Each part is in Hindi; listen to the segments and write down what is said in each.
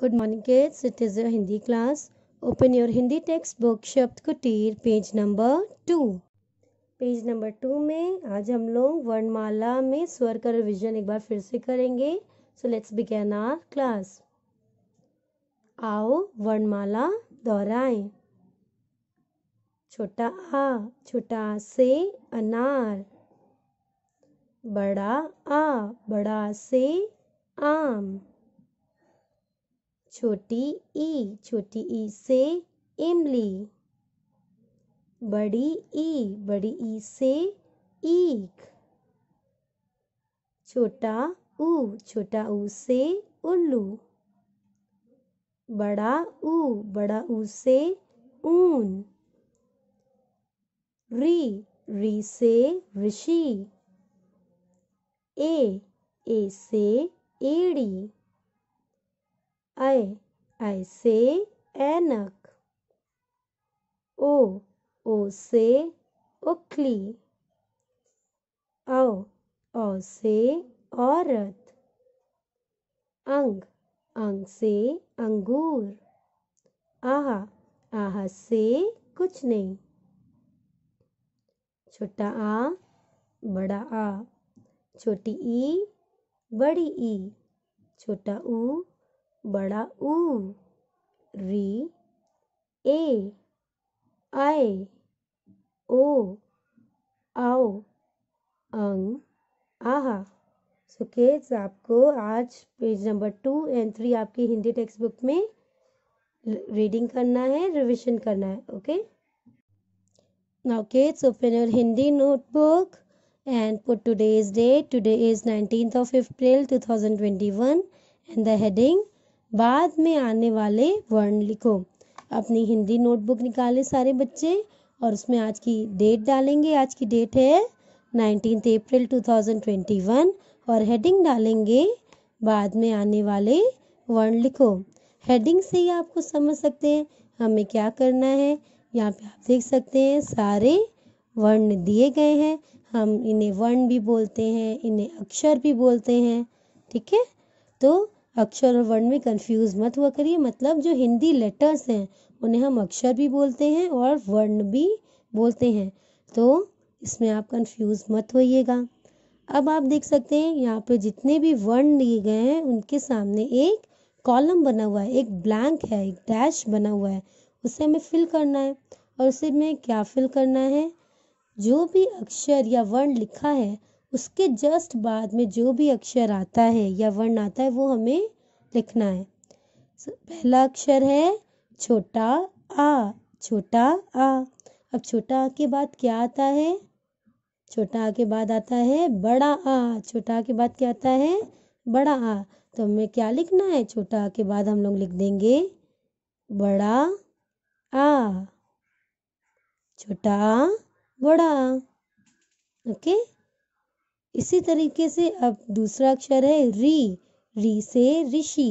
Good morning kids it is your Hindi class open your Hindi text book शब्द कुटीर page number two page number two में आज हम लोग वर्णमाला में स्वर का रिविजन एक बार फिर से करेंगे so let's begin our class आओ वर्णमाला दोहराएं छोटा आ छोटा से अनार बड़ा आ बड़ा से आम छोटी ई छोटी ई से इमली बड़ी ई बड़ी ई से ईख छोटा ऊ छोटा ऊ से उल्लू बड़ा ऊ बड़ा ऊ से ऊन री री से ऋषि ए ए से एड़ी I. I say Anak. O. O say ओखली औ ओ से औरत अंग अंग से अंगूर आहा आहा से कुछ नहीं छोटा आ बड़ा आ छोटी ई बड़ी ई छोटा ऊ बड़ा ऊ री ए आए ओ आओ अंग आहा सो so किड्स आपको आज page number two and three आपकी हिंदी टेक्स्ट बुक में रीडिंग करना है रिविजन करना है okay now kids open your Hindi notebook and today is nineteen of April two thousand twenty one and the heading बाद में आने वाले वर्ण लिखो अपनी हिंदी नोटबुक निकाले सारे बच्चे और उसमें आज की डेट डालेंगे आज की डेट है नाइनटीन अप्रैल 2021 और हेडिंग डालेंगे बाद में आने वाले वर्ण लिखो हेडिंग से ही आपको समझ सकते हैं हमें क्या करना है यहाँ पे आप देख सकते हैं सारे वर्ण दिए गए हैं हम इन्हें वर्ण भी बोलते हैं इन्हें अक्षर भी बोलते हैं ठीक है तो अक्षर और वर्ण में कंफ्यूज मत हुआ करिए मतलब जो हिंदी लेटर्स हैं उन्हें हम अक्षर भी बोलते हैं और वर्ण भी बोलते हैं तो इसमें आप कंफ्यूज मत होइएगा अब आप देख सकते हैं यहाँ पे जितने भी वर्ण लिए गए हैं उनके सामने एक कॉलम बना हुआ है एक ब्लैंक है एक डैश बना हुआ है उसे हमें फिल करना है और उसे में क्या फिल करना है जो भी अक्षर या वर्ण लिखा है उसके जस्ट बाद में जो भी अक्षर आता है या वर्ण आता है वो हमें लिखना है पहला अक्षर है छोटा आ छोटा आ अब छोटा आ के बाद क्या आता है छोटा आ के बाद आता है बड़ा आ छोटा के बाद क्या आता है बड़ा आ तो हमें क्या लिखना है छोटा आ के बाद हम लोग लिख देंगे बड़ा आ छोटा आ बड़ा ओके okay? इसी तरीके से अब दूसरा अक्षर है री री से ऋषि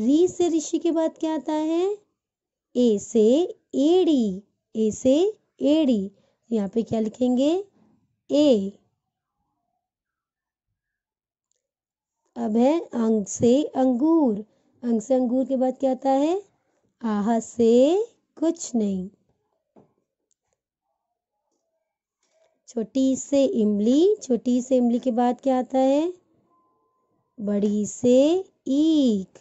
री से ऋषि के बाद क्या आता है ए से एड़ी ए से एड़ी यहाँ पे क्या लिखेंगे ए अब है अंग से अंगूर अंग से अंगूर के बाद क्या आता है आह से कुछ नहीं छोटी से इमली छोटी से इमली के बाद क्या आता है बड़ी से ईक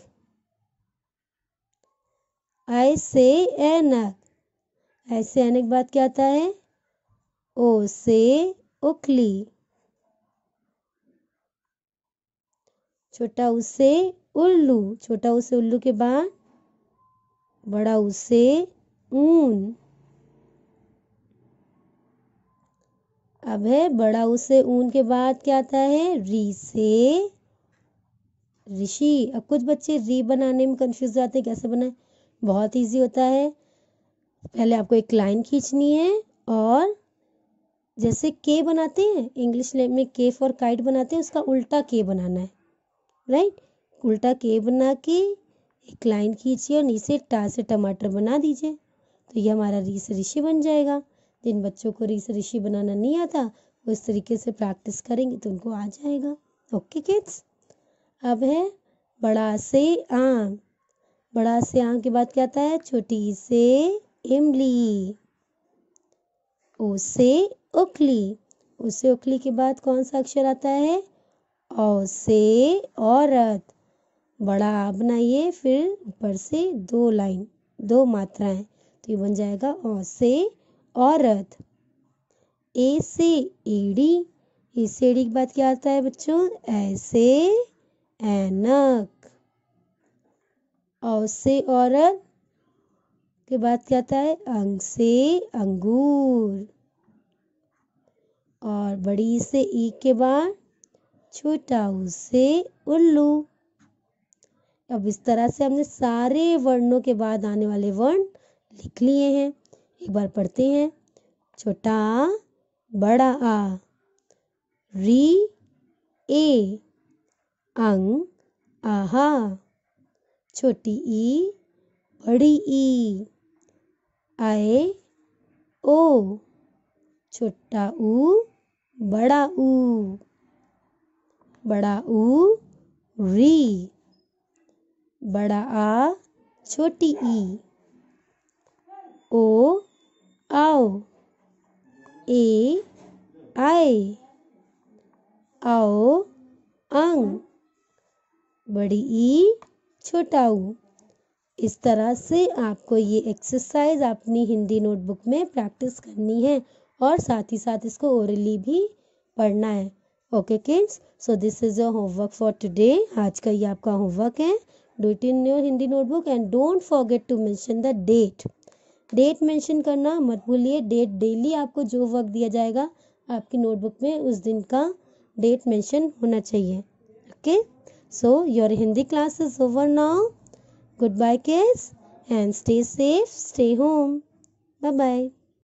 ऐसे एनक ऐनक ऐसे ऐनक बाद क्या आता है ओ से उखली छोटा उसे उल्लू छोटा उसे उल्लू के बाद बड़ा उसे ऊन अब है बड़ा उसे ऊन के बाद क्या आता है री से ऋषि अब कुछ बच्चे री बनाने में कंफ्यूज जाते हैं कैसे बनाए बहुत इजी होता है पहले आपको एक लाइन खींचनी है और जैसे के बनाते हैं इंग्लिश में के फॉर काइट बनाते हैं उसका उल्टा के बनाना है राइट उल्टा के बना के एक लाइन खींचिए और नीचे टा से टमाटर बना दीजिए तो ये हमारा री से ऋषि बन जाएगा जिन बच्चों को ऋषि बनाना नहीं आता वो इस तरीके से प्रैक्टिस करेंगे तो उनको आ जाएगा ओके किड्स अब है बड़ा से आम बड़ा से आम के बाद क्या आता है छोटी से इमली उसे उखली उसे उखली के बाद कौन सा अक्षर आता है औ से औरत बड़ा आ बनाइए फिर ऊपर से दो लाइन दो मात्राएं तो ये बन जाएगा औ से औरत ए से एड़ी ए से एड़ी के बाद क्या आता है बच्चों ऐसे एनक औ से औरत के बाद क्या आता है अंग से अंगूर और बड़ी से ई के बाद छोटा ऊ से उल्लू अब इस तरह से हमने सारे वर्णों के बाद आने वाले वर्ण लिख लिए हैं एक बार पढ़ते हैं छोटा आ बड़ा आ री ए अंग आहा छोटी ई बड़ी ई आए ओ छोटा ऊ बड़ा ऊ बड़ा ऊ री बड़ा आ छोटी ई ओ आओ ए आए आओ अंग बड़ी ई छोटा ऊ इस तरह से आपको ये एक्सरसाइज अपनी हिंदी नोटबुक में प्रैक्टिस करनी है और साथ ही साथ इसको ओरली भी पढ़ना है okay kids so this is your homework for today आज का ये आपका होमवर्क है do it in your Hindi notebook and don't forget to mention the date date mention करना मत भूलिए डेट डेली आपको जो वक्त दिया जाएगा आपकी नोटबुक में उस दिन का डेट मेंशन होना चाहिए okay so your Hindi class is over now goodbye kids and stay safe stay home bye bye